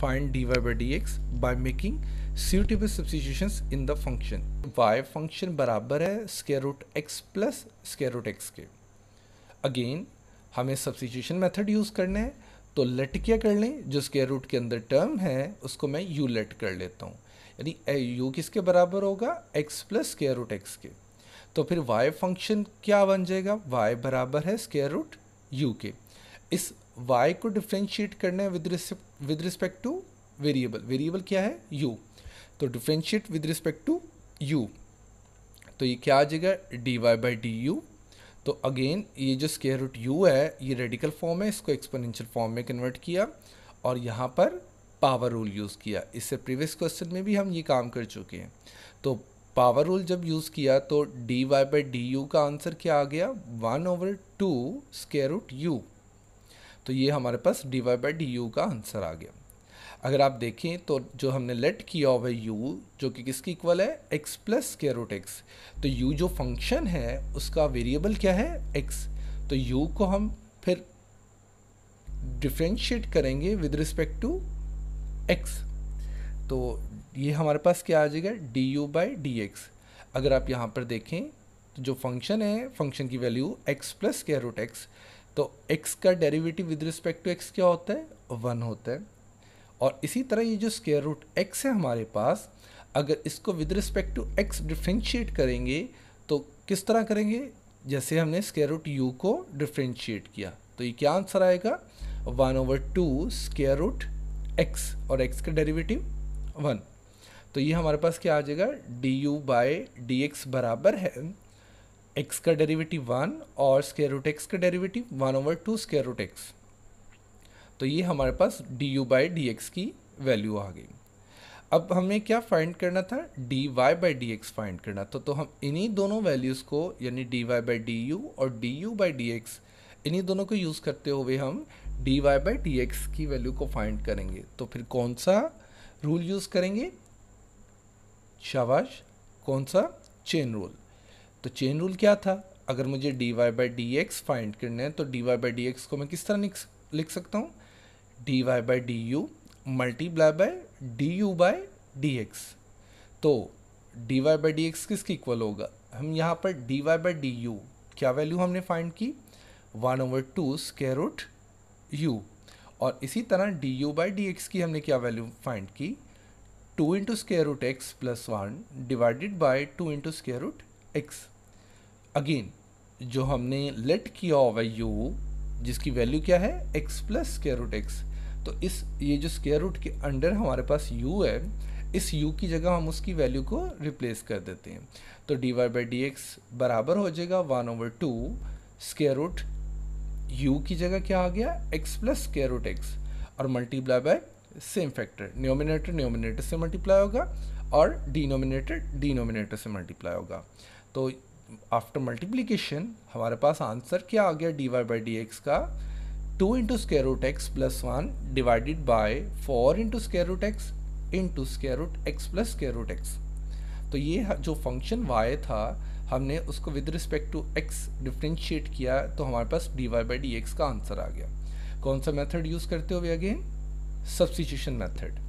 find dy by dx by making suitable substitutions in the function. y function बराबर है square root x plus square root x के again हमें substitution method use करना है तो late क्या कर लें जो स्केयर रूट के अंदर टर्म है उसको मैं यू लेट कर लेता हूँ यानी यू किसके बराबर होगा x plus square root x के तो फिर वाई फंक्शन क्या बन जाएगा वाई बराबर है स्केयर रूट यू के इस वाई को डिफ्रेंशिएट करना है with with respect to variable variable क्या है यू तो differentiate with respect to u तो ये क्या आ जाएगा d y by d u तो अगेन ये जो स्केयर रूट यू है ये रेडिकल फॉर्म है इसको एक्सपोनेंशियल फॉर्म में कन्वर्ट किया और यहाँ पर पावर रूल यूज़ किया इससे प्रीवियस क्वेश्चन में भी हम ये काम कर चुके हैं तो पावर रूल जब यूज़ किया तो d y by d u का आंसर क्या आ गया one over two square root u तो ये हमारे पास d y by d u का आंसर आ गया अगर आप देखें तो जो हमने लेट किया हुआ है यू जो कि किसकी इक्वल है एक्स प्लस के रूट एक्स तो यू जो फंक्शन है उसका वेरिएबल क्या है एक्स तो यू को हम फिर डिफ्रेंशिएट करेंगे विद रिस्पेक्ट टू एक्स तो ये हमारे पास क्या आ जाएगा d u by d x अगर आप यहाँ पर देखें तो जो फंक्शन है फंक्शन की वैल्यू एक्स प्लस के रूट एक्स तो एक्स का derivative with respect to x क्या होता है वन होता है और इसी तरह ये जो स्केयर रूट एक्स है हमारे पास अगर इसको with respect to x differentiate करेंगे तो किस तरह करेंगे जैसे हमने स्केयर रूट यू को डिफ्रेंशिएट किया तो ये क्या आंसर आएगा one over two square root x और एक्स का डेरिवेटिव वन तो ये हमारे पास क्या आ जाएगा d u by d x बराबर है एक्स का डेरिवेटिव वन और स्केयर रूट एक्स का derivative one over two square root x तो ये हमारे पास d u by d x की वैल्यू आ गई अब हमें क्या फाइंड करना था d y by d x find करना था तो, तो हम इन्हीं दोनों वैल्यूज़ को यानी d y by d u और d u by d x इन्हीं दोनों को यूज़ करते हुए हम d y by d x की वैल्यू को फाइंड करेंगे तो फिर कौन सा रूल यूज़ करेंगे शाबाश कौन सा चेन रूल तो चेन रूल क्या था अगर मुझे d y by d x find करना है तो d y by d x को मैं किस तरह लिख सकता हूँ d y by d u multiply by d u by d x तो d y by d x किसके इक्वल होगा हम यहाँ पर d y by d u क्या वैल्यू हमने फाइंड की one over two square root u और इसी तरह d u by d x की हमने क्या वैल्यू फाइंड की two into square root x plus one divided by two into square root x again जो हमने लेट किया हुआ है यू जिसकी वैल्यू क्या है x plus square root x तो इस ये जो स्केयर रूट के अंडर हमारे पास यू है इस यू की जगह हम उसकी वैल्यू को रिप्लेस कर देते हैं तो d y by d x बराबर हो जाएगा one over two square root u की जगह क्या आ गया x plus square root x और multiply by same factor numerator numerator से मल्टीप्लाई होगा और डिनोमिनेटर डिनोमिनेटर से मल्टीप्लाई होगा तो आफ्टर मल्टीप्लीकेशन हमारे पास आंसर क्या आ गया d y by d x का two into square root x plus one divided by four into square root x into square root x plus square root x तो ये जो फंक्शन वाई था हमने उसको with respect to x differentiate किया तो हमारे पास d y by d x का आंसर आ गया कौन सा मेथड यूज़ करते हुए अगेन सब्सिट्यूशन मेथड